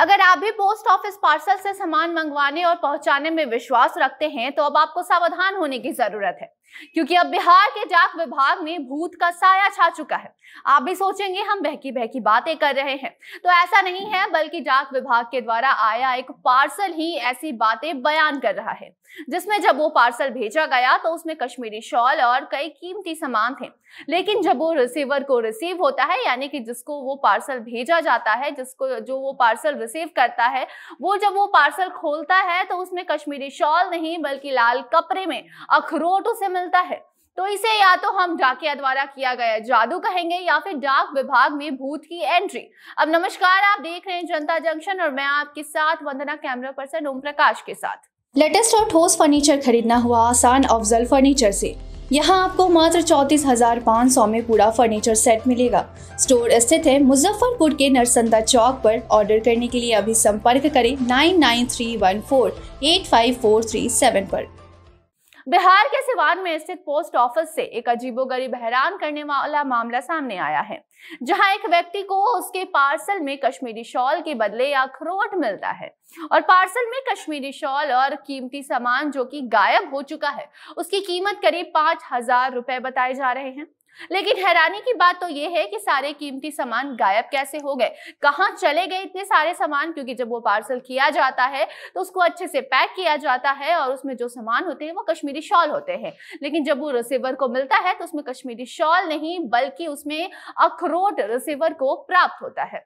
अगर आप भी पोस्ट ऑफिस पार्सल से सामान मंगवाने और पहुंचाने में विश्वास रखते हैं तो अब आपको सावधान होने की जरूरत है क्योंकि अब बिहार के डाक विभाग में भूत का साया छा चुका है आप भी सोचेंगे हम बहकी बहकी बातें कर रहे हैं तो ऐसा नहीं है बल्कि डाक विभाग के द्वारा आया एक पार्सल ही ऐसी बातें बयान कर रहा है जिसमें जब वो पार्सल भेजा गया तो उसमें कश्मीरी शॉल और कई कीमती सामान थे लेकिन जब वो रिसीवर को रिसीव होता है यानी कि जिसको वो पार्सल भेजा जाता है जिसको जो वो पार्सल रिसीव करता है वो जब वो पार्सल खोलता है तो उसमें कश्मीरी शॉल नहीं बल्कि लाल कपड़े में अखरोट उसे मिलता है तो इसे या तो हम डाकिया द्वारा किया गया जादू कहेंगे या फिर डाक विभाग में भूत की एंट्री अब नमस्कार आप देख रहे हैं जनता जंक्शन और मैं आपके साथ वंदना कैमरा पर्सन ओम प्रकाश के साथ लेटेस्ट और ठोस फर्नीचर खरीदना हुआ आसान अफजल फर्नीचर से यहाँ आपको मात्र चौंतीस हजार पाँच सौ में पूरा फर्नीचर सेट मिलेगा स्टोर स्थित है मुजफ्फरपुर के नरसंदा चौक पर ऑर्डर करने के लिए अभी संपर्क करें nine nine three one four eight five four three seven पर बिहार के सिवान में स्थित पोस्ट ऑफिस से एक अजीबोगरीब हैरान करने वाला मामला सामने आया है जहां एक व्यक्ति को उसके पार्सल में कश्मीरी शॉल के बदले अखरोट मिलता है और पार्सल में कश्मीरी शॉल और कीमती सामान जो कि गायब हो चुका है उसकी कीमत करीब पांच हजार रुपए बताए जा रहे हैं लेकिन हैरानी की बात तो ये है कि सारे कीमती सामान गायब कैसे हो गए कहाँ चले गए इतने सारे सामान क्योंकि जब वो पार्सल किया जाता है तो उसको अच्छे से पैक किया जाता है और उसमें जो सामान होते हैं वो कश्मीरी शॉल होते हैं लेकिन जब वो रिसीवर को मिलता है तो उसमें कश्मीरी शॉल नहीं बल्कि उसमें अखरोट रिसीवर को प्राप्त होता है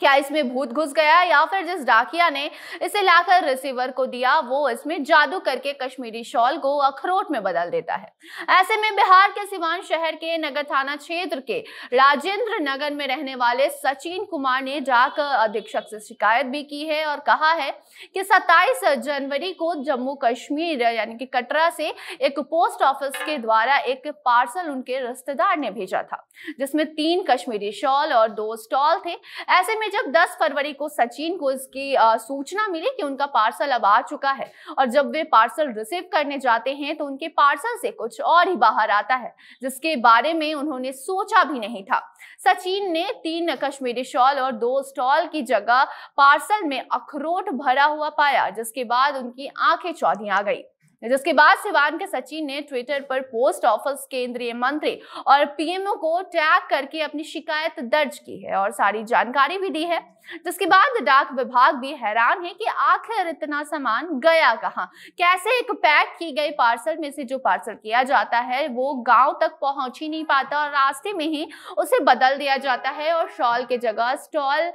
क्या इसमें भूत घुस गया या फिर जिस डाकिया ने इसे लाकर रिसीवर को दिया वो इसमें जादू करके कश्मीरी शॉल को अखरोट में बदल देता है ऐसे में बिहार के सिवान शहर के नगर थाना क्षेत्र के राजेंद्र नगर में रहने वाले सचिन कुमार ने डाक अधीक्षक से शिकायत भी की है और कहा है कि 27 जनवरी को जम्मू कश्मीर यानी कि कटरा से एक पोस्ट ऑफिस के द्वारा एक पार्सल उनके रिश्तेदार ने भेजा था जिसमें तीन कश्मीरी शॉल और दो स्टॉल थे ऐसे में में जब 10 फरवरी को सचिन को इसकी सूचना मिली कि उनका पार्सल अब आ चुका है और जब वे पार्सल रिसीव करने जाते हैं तो उनके पार्सल से कुछ और ही बाहर आता है जिसके बारे में उन्होंने सोचा भी नहीं था सचिन ने तीन कश्मीरी शॉल और दो स्टॉल की जगह पार्सल में अखरोट भरा हुआ पाया जिसके बाद उनकी आंखें चौधरी आ गई जिसके बाद सिवान के सचिन ने ट्विटर पर पोस्ट ऑफिस केंद्रीय मंत्री और पीएमओ को टैग करके अपनी शिकायत दर्ज की है और सारी जानकारी भी दी है जिसके बाद डाक विभाग भी हैरान है कि आखिर इतना सामान गया कहाँ कैसे एक पैक की गई पार्सल में से जो पार्सल किया जाता है वो गांव तक पहुंच ही नहीं पाता और रास्ते में ही उसे बदल दिया जाता है और शॉल के जगह स्टॉल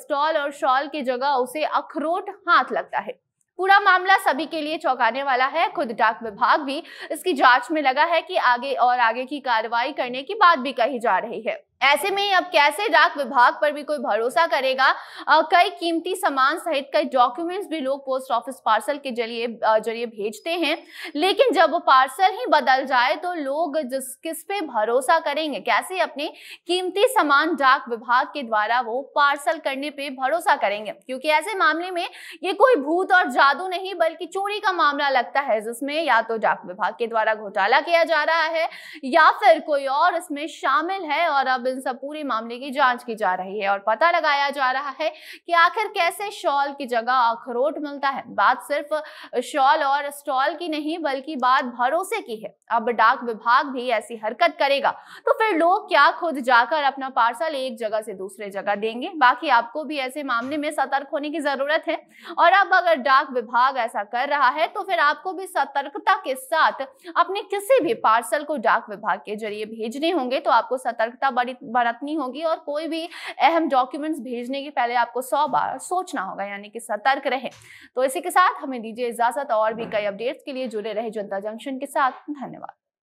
स्टॉल और शॉल की जगह उसे अखरोट हाथ लगता है पूरा मामला सभी के लिए चौंकाने वाला है खुद डाक विभाग भी इसकी जांच में लगा है कि आगे और आगे की कार्रवाई करने की बात भी कही जा रही है ऐसे में अब कैसे डाक विभाग पर भी कोई भरोसा करेगा कई कीमती सामान सहित कई डॉक्यूमेंट्स भी लोग पोस्ट ऑफिस पार्सल के जरिए जरिए भेजते हैं लेकिन जब वो पार्सल ही बदल जाए तो लोग जिस किस पे भरोसा करेंगे कैसे अपने कीमती सामान डाक विभाग के द्वारा वो पार्सल करने पे भरोसा करेंगे क्योंकि ऐसे मामले में ये कोई भूत और जादू नहीं बल्कि चोरी का मामला लगता है जिसमें या तो डाक विभाग के द्वारा घोटाला किया जा रहा है या फिर कोई और इसमें शामिल है और अब इन सब पूरे मामले की जांच की जा रही है और पता लगाया जा रहा है कि आखिर कैसे शॉल की जगह अखरोट मिलता है बात सिर्फ शॉल और स्टॉल की नहीं बल्कि बात भरोसे की है अब डाक विभाग भी ऐसी हरकत करेगा तो फिर लोग क्या खुद जाकर अपना पार्सल एक जगह से दूसरे जगह देंगे बाकी आपको भी ऐसे मामले में सतर्क होने की जरूरत है और अब अगर डाक विभाग ऐसा कर रहा है तो फिर आपको भी सतर्कता के साथ अपने किसी भी पार्सल को डाक विभाग के जरिए भेजने होंगे तो आपको सतर्कता बरतनी बरतनी होगी और कोई भी अहम डॉक्यूमेंट्स भेजने के पहले आपको सौ बार सोचना होगा यानी कि सतर्क रहे तो इसी के साथ हमें दीजिए इजाजत और भी कई अपडेट्स के लिए जुड़े रहे जनता जंक्शन के साथ धन्यवाद